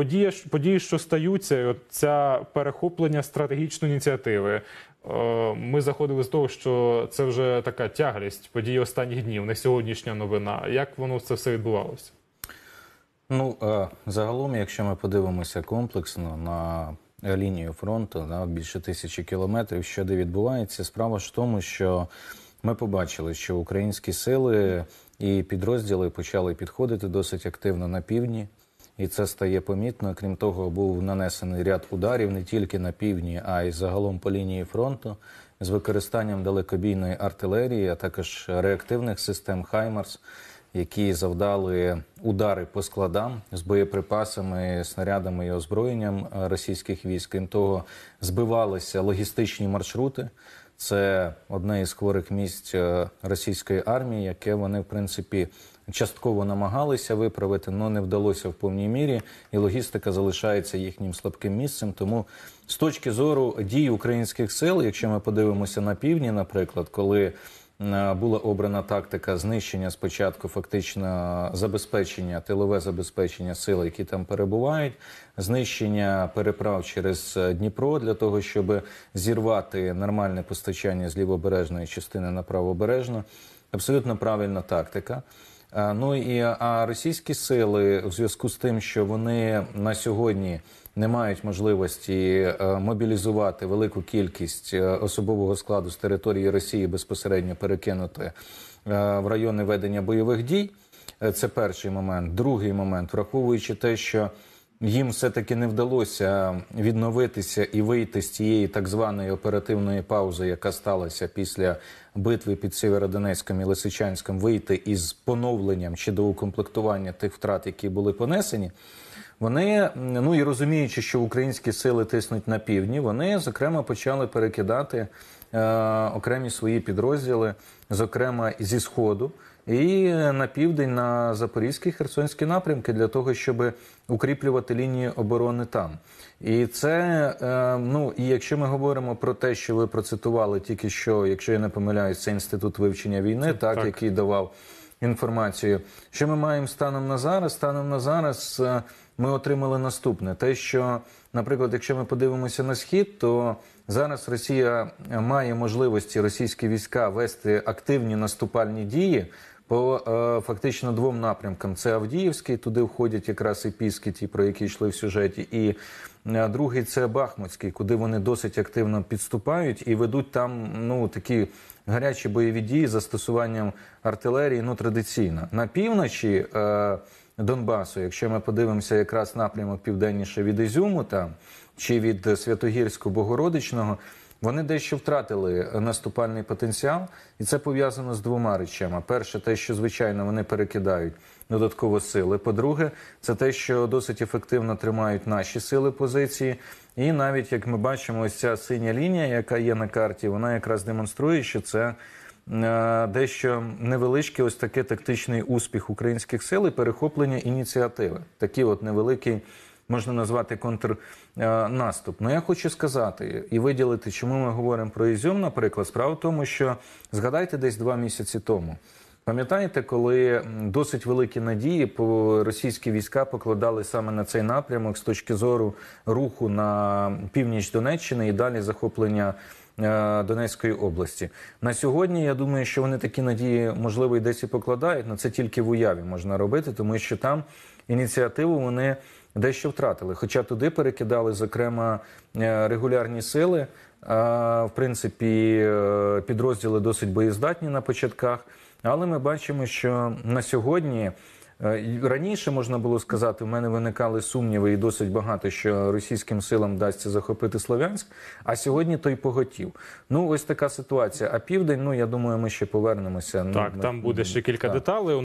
події, події, що стаються, от ця перехоплення стратегічної ініціативи. Е, ми заходили з того, що це вже така тяглість події останніх днів, не сьогоднішня новина. Як воно це все відбувалося? Ну е, загалом, якщо ми подивимося комплексно на лінію фронту на більше тисячі кілометрів, що де відбувається, справа ж в тому, що ми побачили, що українські сили і підрозділи почали підходити досить активно на півдні і це стає помітно. Крім того, був нанесений ряд ударів не тільки на півдні, а й загалом по лінії фронту з використанням далекобійної артилерії, а також реактивних систем Хаймарс, які завдали удари по складам з боєприпасами, снарядами і озброєнням російських військ. Крім того, збивалися логістичні маршрути. Це одне із хворих місць е, російської армії, яке вони в принципі частково намагалися виправити, але не вдалося в повній мірі. І логістика залишається їхнім слабким місцем. Тому з точки зору дій українських сил, якщо ми подивимося на півдні, наприклад, коли е, була обрана тактика знищення спочатку, фактично забезпечення, тилове забезпечення сил, які там перебувають, знищення переправ через е, Дніпро для того, щоб зірвати нормальне постачання з лівобережної частини на правобережну. Абсолютно правильна тактика. Е, ну і а російські сили у зв'язку з тим, що вони на сьогодні не мають можливості е, мобілізувати велику кількість е, особового складу з території Росії безпосередньо перекинути в райони ведення бойових дій. Це перший момент. Другий момент, враховуючи те, що їм все-таки не вдалося відновитися і вийти з цієї так званої оперативної паузи, яка сталася після битви під Сєвєродонецьком і Лисичанськом, вийти із поновленням чи до укомплектування тих втрат, які були понесені. Вони ну і розуміючи, що українські сили тиснуть на півдні, вони зокрема почали перекидати е, окремі свої підрозділи, зокрема зі сходу і е, на південь на Запорізький Херсонські напрямки для того, щоб укріплювати лінії оборони там. І це е, ну і якщо ми говоримо про те, що ви процитували тільки що, якщо я не помиляюсь, це інститут вивчення війни, так, так. який давав. Інформацію, що ми маємо станом на зараз. Станом на зараз е, ми отримали наступне: те, що, наприклад, якщо ми подивимося на схід, то зараз Росія має можливості російські війська вести активні наступальні дії по е, фактично двом напрямкам: це Авдіївський, туди входять якраз і Піски, ті, про які йшли в сюжеті, і е, другий це Бахмутський, куди вони досить активно підступають і ведуть там ну такі гарячі бойові дії з застосуванням артилерії. Ну традиційно на півночі е, Донбасу, якщо ми подивимося, якраз напрямок південніше від Ізюму там чи від Святогірського богородичного вони дещо втратили наступальний потенціал, і це пов'язано з двома речами: перше, те, що звичайно вони перекидають додатково сили. По-друге, це те, що досить ефективно тримають наші сили позиції. І навіть як ми бачимо, ось ця синя лінія, яка є на карті, вона якраз демонструє, що це. Е, дещо невеличкий ось такий тактичний успіх українських сил і перехоплення ініціативи. Такий от невеликий можна назвати контрнаступ. Е, ну я хочу сказати і виділити, чому ми говоримо про Ізюм, наприклад, справа в тому, що згадайте десь два місяці тому. Пам'ятаєте, коли досить великі надії по російські війська покладали саме на цей напрямок з точки зору руху на північ Донеччини і далі захоплення Е, Донецької області на сьогодні. Я думаю, що вони такі надії можливо й десь і покладають на це тільки в уяві можна робити, тому що там ініціативу вони дещо втратили. Хоча туди перекидали зокрема е, регулярні сили, е, в принципі, підрозділи досить боєздатні на початках. Але ми бачимо, що на сьогодні Е, раніше можна було сказати, в мене виникали сумніви, і досить багато що російським силам вдасться захопити Слов'янськ. А сьогодні той поготів. Ну ось така ситуація. А південь, ну я думаю, ми ще повернемося. Так, на... там буде ще кілька так. деталей.